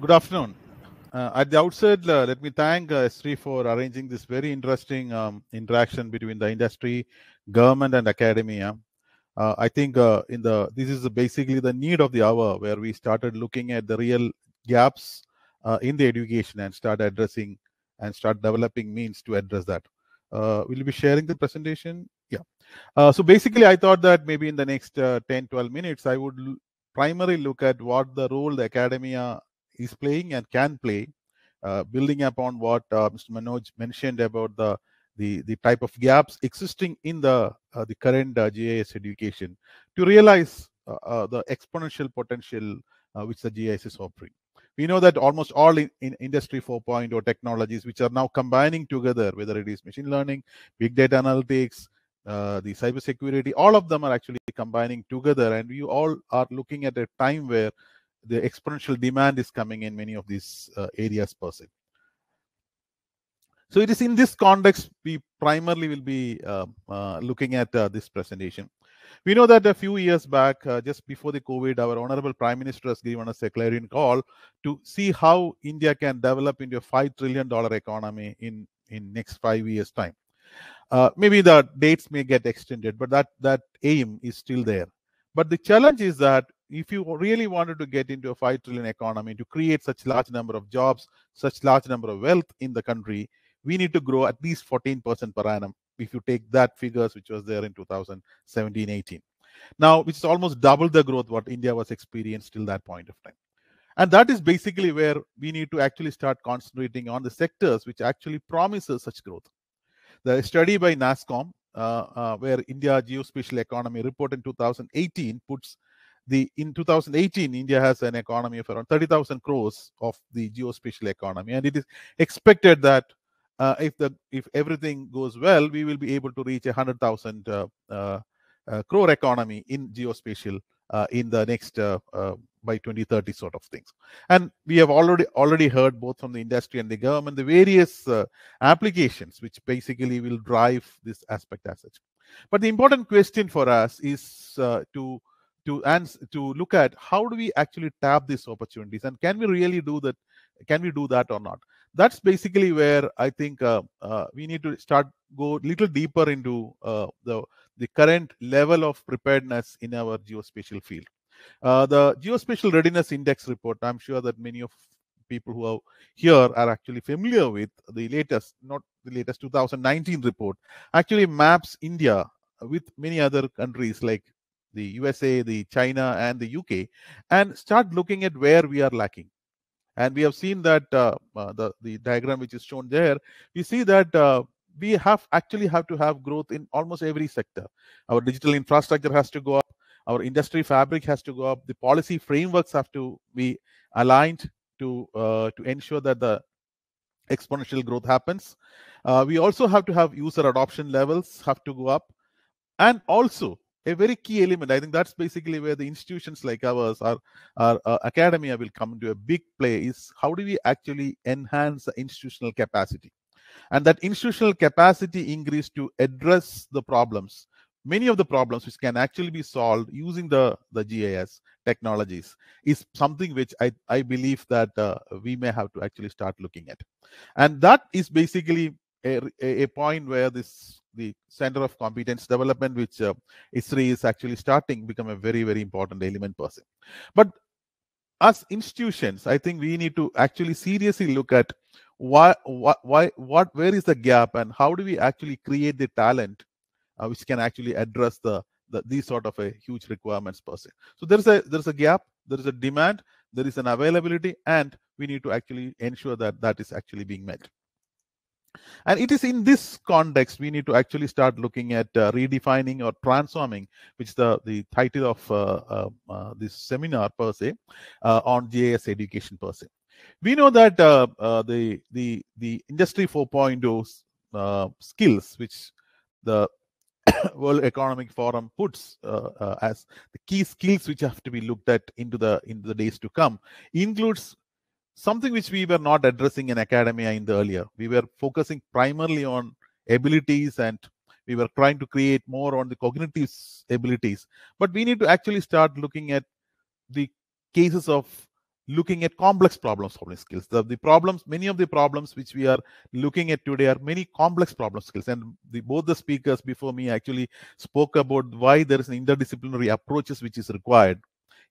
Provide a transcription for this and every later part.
Good afternoon. Uh, at the outset, uh, let me thank uh, S3 for arranging this very interesting um, interaction between the industry, government, and academia. Uh, I think uh, in the this is basically the need of the hour, where we started looking at the real gaps uh, in the education and start addressing and start developing means to address that. will you be sharing the presentation? Yeah. so basically, I thought that maybe in the next 10, 12 minutes, I would primarily look at what the role the academia is playing and can play, uh, building upon what uh, Mr. Manoj mentioned about the the, the type of gaps existing in the uh, the current GIS education to realize the exponential potential which the GIS is offering we know that almost all in, in industry 4.0 technologies which are now combining together whether it is machine learning big data analytics uh, the cybersecurity all of them are actually combining together and we all are looking at a time where the exponential demand is coming in many of these uh, areas per se. So it is in this context we primarily will be uh, uh, looking at uh, this presentation. We know that a few years back, uh, just before the COVID, our Honorable Prime Minister has given us a clarion call to see how India can develop into a $5 trillion economy in, in next five years' time. Uh, maybe the dates may get extended, but that, that aim is still there. But the challenge is that if you really wanted to get into a 5 trillion economy to create such large number of jobs such large number of wealth in the country we need to grow at least 14% per annum if you take that figures which was there in 2017 18 now which is almost double the growth what india was experienced till that point of time and that is basically where we need to actually start concentrating on the sectors which actually promises such growth the study by nascom uh, uh, where india geospatial economy report in 2018 puts the in 2018 india has an economy of around 30000 crores of the geospatial economy and it is expected that uh, if the if everything goes well we will be able to reach a 100000 uh, uh, uh, crore economy in geospatial uh, in the next uh, by 2030 sort of things and we have already already heard both from the industry and the government the various applications which basically will drive this aspect as such but the important question for us is to to and to look at how do we actually tap these opportunities and can we really do that can we do that or not that's basically where i think uh, uh, we need to start go a little deeper into uh, the the current level of preparedness in our geospatial field uh, the geospatial readiness index report i'm sure that many of people who are here are actually familiar with the latest not the latest 2019 report actually maps india with many other countries like the USA, the China, and the UK, and start looking at where we are lacking. And we have seen that uh, uh, the the diagram which is shown there, we see that uh, we have actually have to have growth in almost every sector. Our digital infrastructure has to go up. Our industry fabric has to go up. The policy frameworks have to be aligned to uh, to ensure that the exponential growth happens. Uh, we also have to have user adoption levels have to go up, and also a very key element. I think that's basically where the institutions like ours, our, our uh, academia will come into a big play is how do we actually enhance the institutional capacity? And that institutional capacity increase to address the problems, many of the problems which can actually be solved using the, the GIS technologies is something which I, I believe that uh, we may have to actually start looking at. And that is basically a, a point where this the center of competence development, which uh, ISRI is actually starting, become a very, very important element person. But as institutions, I think we need to actually seriously look at why, why, what, where is the gap, and how do we actually create the talent uh, which can actually address the, the these sort of a huge requirements person. So there's a there's a gap, there is a demand, there is an availability, and we need to actually ensure that that is actually being met. And it is in this context we need to actually start looking at uh, redefining or transforming, which the, the title of uh, uh, uh this seminar per se uh, on GIS education per se. We know that uh, the the the industry 4.0 skills, which the World Economic Forum puts as the key skills which have to be looked at into the into the days to come, includes something which we were not addressing in academia in the earlier. We were focusing primarily on abilities and we were trying to create more on the cognitive abilities. But we need to actually start looking at the cases of looking at complex problem solving skills. The, the problems, many of the problems which we are looking at today are many complex problem skills. And the, both the speakers before me actually spoke about why there is an interdisciplinary approaches which is required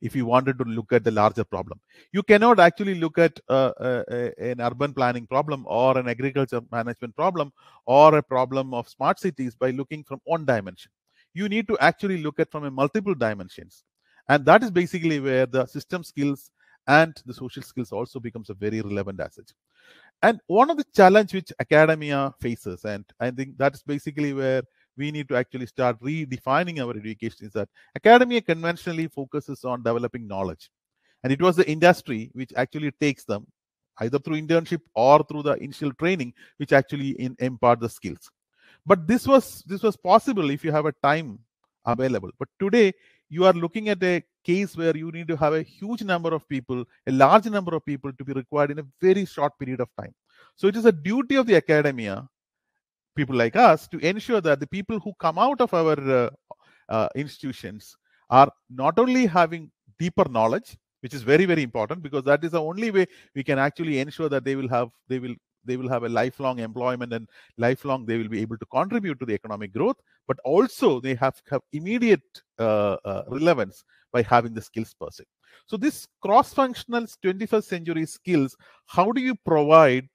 if you wanted to look at the larger problem. You cannot actually look at uh, uh, uh, an urban planning problem or an agriculture management problem or a problem of smart cities by looking from one dimension. You need to actually look at from a multiple dimensions. And that is basically where the system skills and the social skills also becomes a very relevant asset. And one of the challenge which academia faces, and I think that is basically where we need to actually start redefining our education is that academia conventionally focuses on developing knowledge. And it was the industry which actually takes them either through internship or through the initial training, which actually in, impart the skills. But this was this was possible if you have a time available. But today you are looking at a case where you need to have a huge number of people, a large number of people to be required in a very short period of time. So it is a duty of the academia people like us to ensure that the people who come out of our uh, uh, institutions are not only having deeper knowledge which is very very important because that is the only way we can actually ensure that they will have they will they will have a lifelong employment and lifelong they will be able to contribute to the economic growth but also they have, have immediate uh, uh, relevance by having the skills person so this cross functional 21st century skills how do you provide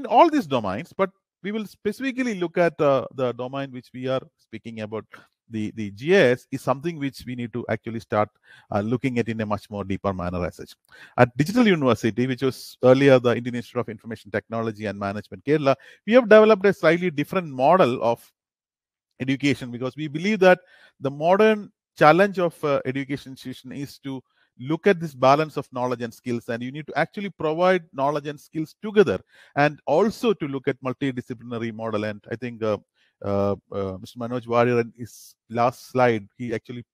in all these domains but we will specifically look at the domain which we are speaking about the the GS is something which we need to actually start uh, looking at in a much more deeper manner as such. At Digital University, which was earlier the Indian Institute of Information Technology and Management Kerala, we have developed a slightly different model of education because we believe that the modern challenge of uh, education institution is to look at this balance of knowledge and skills and you need to actually provide knowledge and skills together and also to look at multidisciplinary model and i think uh, uh, uh, mr manoj warrior in his last slide he actually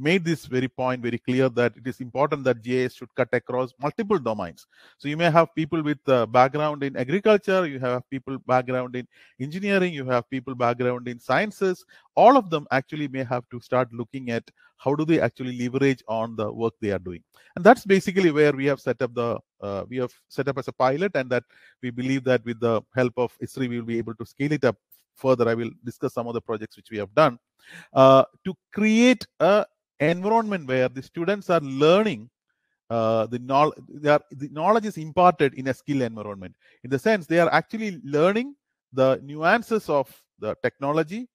made this very point very clear that it is important that GIS should cut across multiple domains. So you may have people with uh, background in agriculture, you have people background in engineering, you have people background in sciences. All of them actually may have to start looking at how do they actually leverage on the work they are doing. And that's basically where we have set up the uh, we have set up as a pilot, and that we believe that with the help of ISRI, we will be able to scale it up further. I will discuss some of the projects which we have done uh, to create a environment where the students are learning uh, the, knowledge, are, the knowledge is imparted in a skill environment. In the sense, they are actually learning the nuances of the technology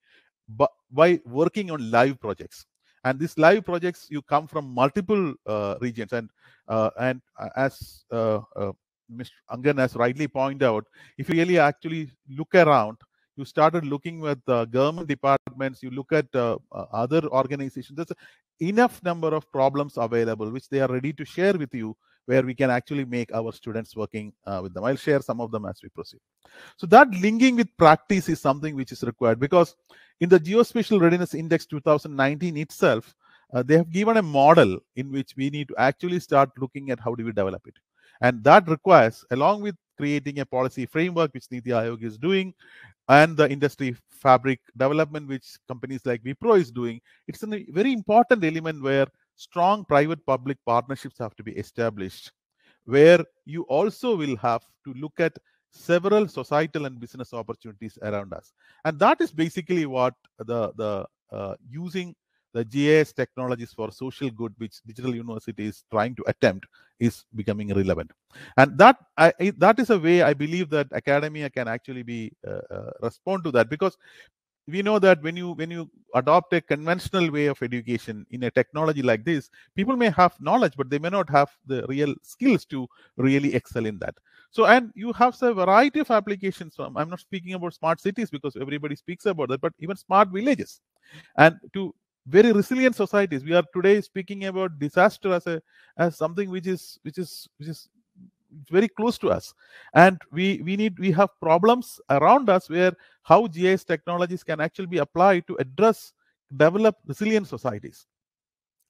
by working on live projects. And these live projects, you come from multiple uh, regions. And uh, and as uh, uh, Mr. Angan has rightly pointed out, if you really actually look around, you started looking with uh, government departments you look at uh, uh, other organizations there's enough number of problems available which they are ready to share with you where we can actually make our students working uh, with them i'll share some of them as we proceed so that linking with practice is something which is required because in the geospatial readiness index 2019 itself uh, they have given a model in which we need to actually start looking at how do we develop it and that requires, along with creating a policy framework, which Niti Aayog is doing, and the industry fabric development, which companies like Vipro is doing, it's a very important element where strong private public partnerships have to be established, where you also will have to look at several societal and business opportunities around us. And that is basically what the, the uh, using the GIS technologies for social good, which digital university is trying to attempt, is becoming relevant. And that I, that is a way I believe that academia can actually be uh, uh, respond to that because we know that when you when you adopt a conventional way of education in a technology like this people may have knowledge but they may not have the real skills to really excel in that so and you have a variety of applications i'm not speaking about smart cities because everybody speaks about that but even smart villages and to very resilient societies we are today speaking about disaster as a as something which is which is which is very close to us and we we need we have problems around us where how gis technologies can actually be applied to address develop resilient societies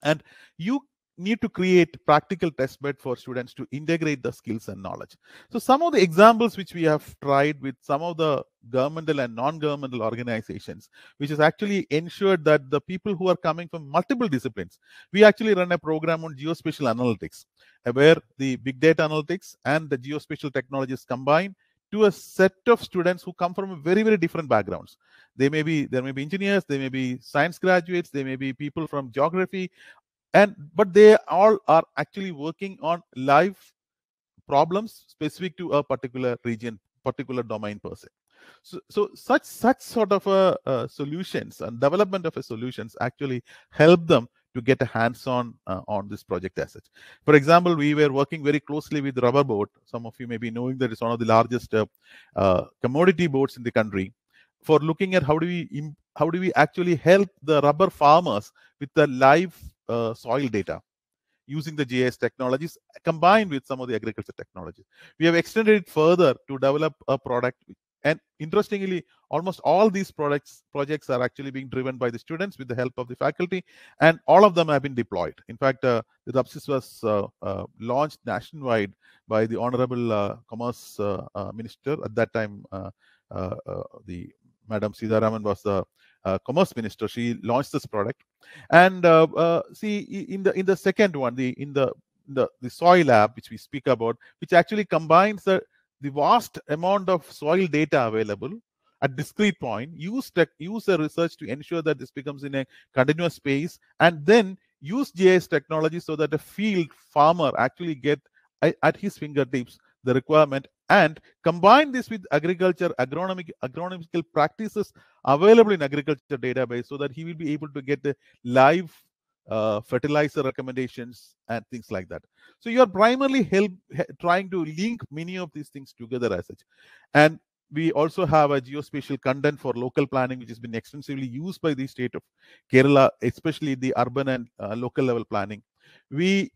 and you need to create practical test bed for students to integrate the skills and knowledge so some of the examples which we have tried with some of the governmental and non-governmental organizations, which has actually ensured that the people who are coming from multiple disciplines, we actually run a program on geospatial analytics, where the big data analytics and the geospatial technologies combine to a set of students who come from very very different backgrounds they may be there may be engineers they may be science graduates they may be people from geography and but they all are actually working on live problems specific to a particular region particular domain per se so, so such such sort of a, uh, solutions and development of a solutions actually help them to get a hands-on uh, on this project asset. For example, we were working very closely with rubber boat. Some of you may be knowing that it's one of the largest uh, uh commodity boats in the country. For looking at how do we how do we actually help the rubber farmers with the live uh, soil data using the GIS technologies combined with some of the agriculture technologies. We have extended it further to develop a product and interestingly, almost all these products projects are actually being driven by the students with the help of the faculty, and all of them have been deployed. In fact, uh, the Dubsys was uh, uh, launched nationwide by the Honorable uh, Commerce uh, uh, Minister at that time. the Madam Sidaraman was the Commerce Minister. She launched this product, and see in the in the second one, the in the the, the soil lab which we speak about which actually combines the the vast amount of soil data available at discrete point, use tech, use the research to ensure that this becomes in a continuous space, and then use GIS technology so that a field farmer actually get at his fingertips the requirement and combine this with agriculture agronomic agronomical practices available in agriculture database so that he will be able to get the live uh, fertilizer recommendations and things like that. So you are primarily help trying to link many of these things together as such. And we also have a geospatial content for local planning, which has been extensively used by the state of Kerala, especially the urban and uh, local level planning. We,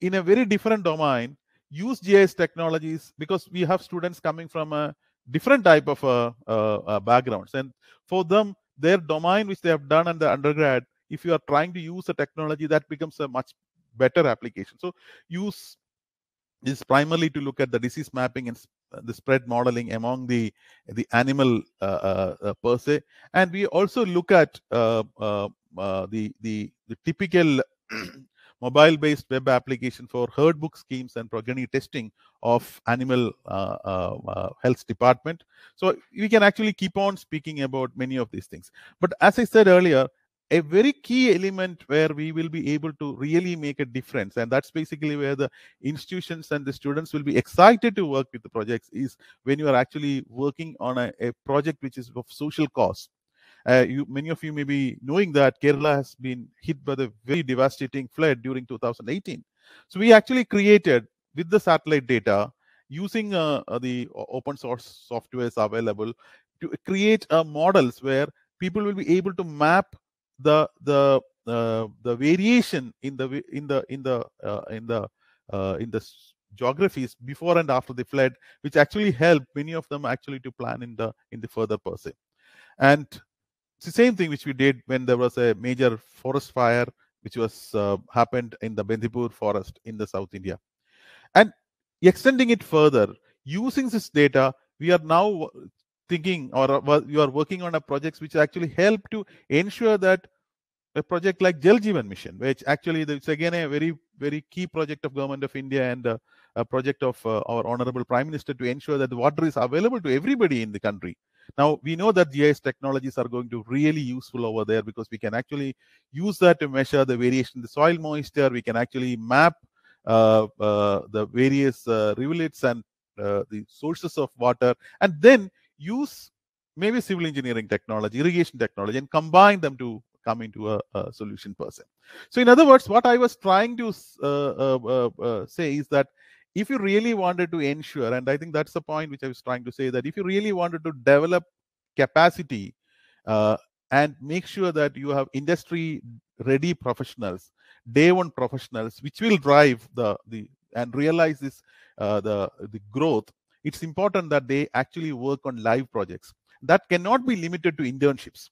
in a very different domain, use GIS technologies because we have students coming from a different type of uh, uh, uh, backgrounds. And for them, their domain, which they have done in the undergrad, if you are trying to use a technology that becomes a much better application so use is primarily to look at the disease mapping and uh, the spread modeling among the the animal uh, uh, uh, per se and we also look at uh, uh the, the the typical mobile based web application for herd book schemes and progeny testing of animal health department so we can actually keep on speaking about many of these things but as i said earlier a very key element where we will be able to really make a difference and that's basically where the institutions and the students will be excited to work with the projects is when you are actually working on a, a project which is of social cause uh, you, many of you may be knowing that kerala has been hit by the very devastating flood during 2018 so we actually created with the satellite data using uh, uh the open source software is available to create uh, models where people will be able to map the the uh, the variation in the in the in the uh, in the uh, in the geographies before and after the flood which actually helped many of them actually to plan in the in the further pursuit and it's the same thing which we did when there was a major forest fire which was uh, happened in the bendipur forest in the south india and extending it further using this data we are now thinking or uh, you are working on a projects which actually help to ensure that a project like Jal Jeevan Mission, which actually is again a very very key project of government of India and a, uh, a project of uh, our honorable Prime Minister to ensure that the water is available to everybody in the country. Now we know that GIS technologies are going to really useful over there because we can actually use that to measure the variation in the soil moisture. We can actually map uh, uh, the various uh, rivulets and the sources of water, and then use maybe civil engineering technology, irrigation technology, and combine them to come into a, a solution person. So, in other words, what I was trying to uh uh, uh, uh, say is that if you really wanted to ensure, and I think that's the point which I was trying to say, that if you really wanted to develop capacity uh, and make sure that you have industry ready professionals day one professionals which will drive the the and realize this uh, the the growth it's important that they actually work on live projects that cannot be limited to internships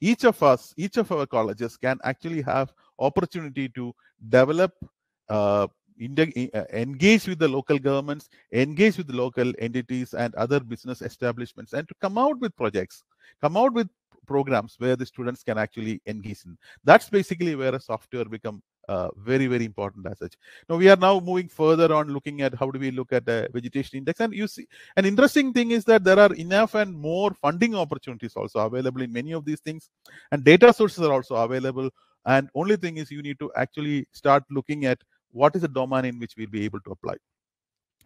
each of us each of our colleges can actually have opportunity to develop uh, uh, engage with the local governments engage with local entities and other business establishments and to come out with projects come out with programs where the students can actually engage in that's basically where a software become uh, very very important as such now we are now moving further on looking at how do we look at the uh, vegetation index and you see an interesting thing is that there are enough and more funding opportunities also available in many of these things and data sources are also available and only thing is you need to actually start looking at what is the domain in which we'll be able to apply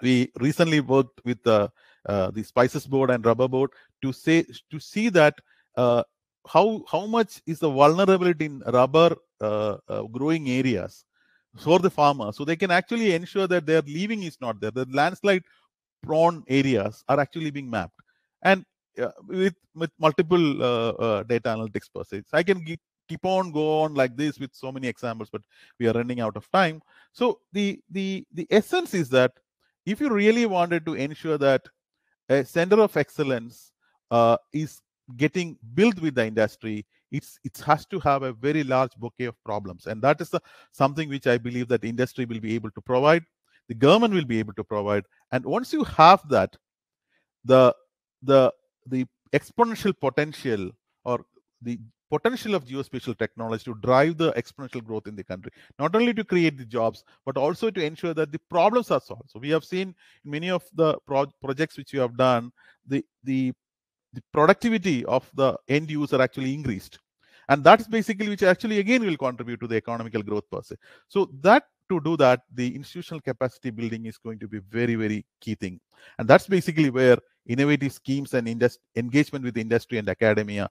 we recently worked with the uh, the spices board and rubber board to say to see that uh, how how much is the vulnerability in rubber uh, uh, growing areas for the farmer so they can actually ensure that their leaving is not there the landslide prone areas are actually being mapped and uh, with, with multiple uh, uh, data analytics per se. So I can keep, keep on go on like this with so many examples, but we are running out of time. So the the the essence is that if you really wanted to ensure that a center of excellence uh, is getting built with the industry, it's it has to have a very large bouquet of problems and that is the, something which i believe that industry will be able to provide the government will be able to provide and once you have that the the the exponential potential or the potential of geospatial technology to drive the exponential growth in the country not only to create the jobs but also to ensure that the problems are solved so we have seen many of the pro- projects which you have done the the the productivity of the end user actually increased and that's basically which actually again will contribute to the economical growth per se so that to do that the institutional capacity building is going to be very very key thing and that's basically where innovative schemes and engagement with industry and academia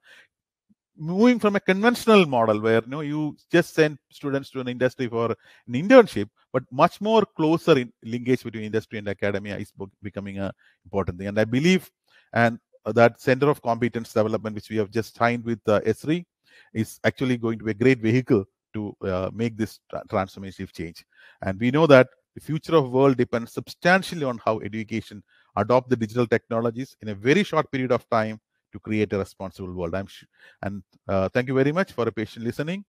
moving from a conventional model where you know you just send students to an industry for an internship but much more closer in linkage between industry and academia is becoming a important thing and i believe and uh, that center of competence development, which we have just signed with uh, S3, is actually going to be a great vehicle to uh, make this tra transformative change. And we know that the future of world depends substantially on how education adopt the digital technologies in a very short period of time to create a responsible world. I'm and uh, thank you very much for a patient listening.